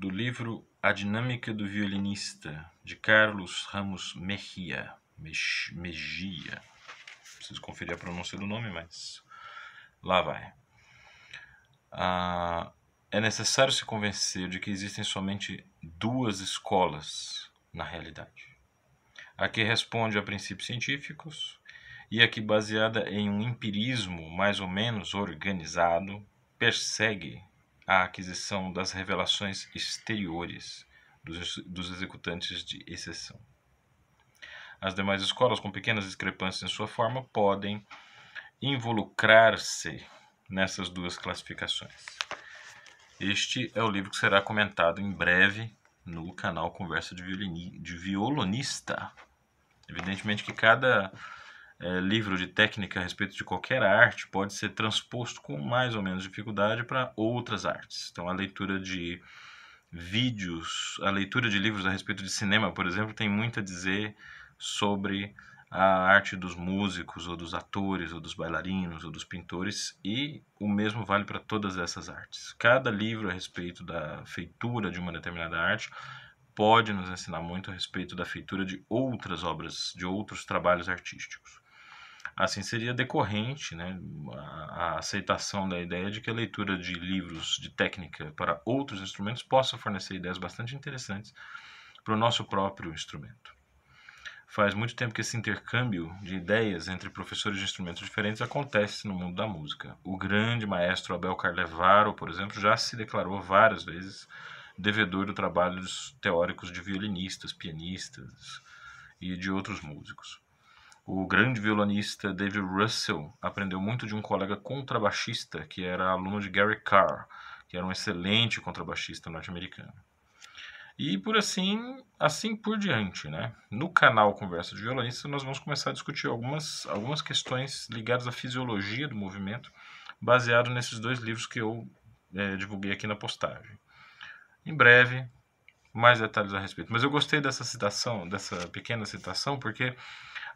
do livro A Dinâmica do Violinista, de Carlos Ramos Mejia. Mejia. Preciso conferir a pronúncia do nome, mas lá vai. Ah, é necessário se convencer de que existem somente duas escolas na realidade: a que responde a princípios científicos e a que, baseada em um empirismo mais ou menos organizado, persegue a aquisição das revelações exteriores dos, dos executantes de exceção. As demais escolas, com pequenas discrepâncias em sua forma, podem involucrar-se nessas duas classificações. Este é o livro que será comentado em breve no canal Conversa de, Violini, de Violonista. Evidentemente que cada é, livro de técnica a respeito de qualquer arte pode ser transposto com mais ou menos dificuldade para outras artes. Então, a leitura de vídeos, a leitura de livros a respeito de cinema, por exemplo, tem muito a dizer sobre a arte dos músicos, ou dos atores, ou dos bailarinos, ou dos pintores, e o mesmo vale para todas essas artes. Cada livro a respeito da feitura de uma determinada arte pode nos ensinar muito a respeito da feitura de outras obras, de outros trabalhos artísticos. Assim seria decorrente né, a, a aceitação da ideia de que a leitura de livros de técnica para outros instrumentos possa fornecer ideias bastante interessantes para o nosso próprio instrumento. Faz muito tempo que esse intercâmbio de ideias entre professores de instrumentos diferentes acontece no mundo da música. O grande maestro Abel Carlevaro, por exemplo, já se declarou várias vezes devedor do trabalho dos teóricos de violinistas, pianistas e de outros músicos. O grande violonista David Russell aprendeu muito de um colega contrabaixista que era aluno de Gary Carr, que era um excelente contrabaixista norte-americano. E por assim, assim por diante, né? No canal Conversa de Violonista, nós vamos começar a discutir algumas, algumas questões ligadas à fisiologia do movimento, baseado nesses dois livros que eu é, divulguei aqui na postagem. Em breve, mais detalhes a respeito. Mas eu gostei dessa citação, dessa pequena citação, porque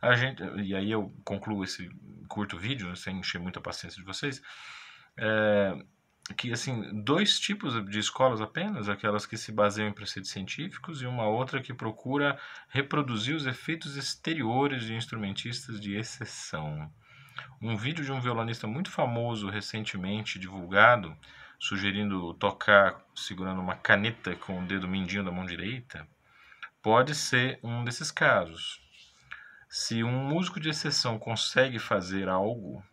a gente. E aí eu concluo esse curto vídeo, né, sem encher muita paciência de vocês. É, que assim dois tipos de escolas apenas aquelas que se baseiam em preceitos científicos e uma outra que procura reproduzir os efeitos exteriores de instrumentistas de exceção um vídeo de um violonista muito famoso recentemente divulgado sugerindo tocar segurando uma caneta com o dedo mindinho da mão direita, pode ser um desses casos. Se um músico de exceção consegue fazer algo,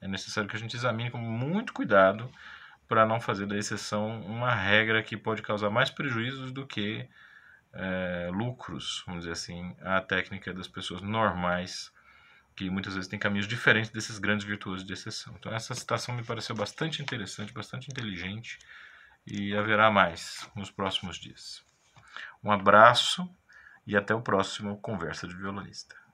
é necessário que a gente examine com muito cuidado para não fazer da exceção uma regra que pode causar mais prejuízos do que é, lucros, vamos dizer assim, à técnica das pessoas normais que muitas vezes tem caminhos diferentes desses grandes virtuosos de exceção. Então essa citação me pareceu bastante interessante, bastante inteligente e haverá mais nos próximos dias. Um abraço e até o próximo Conversa de Violonista.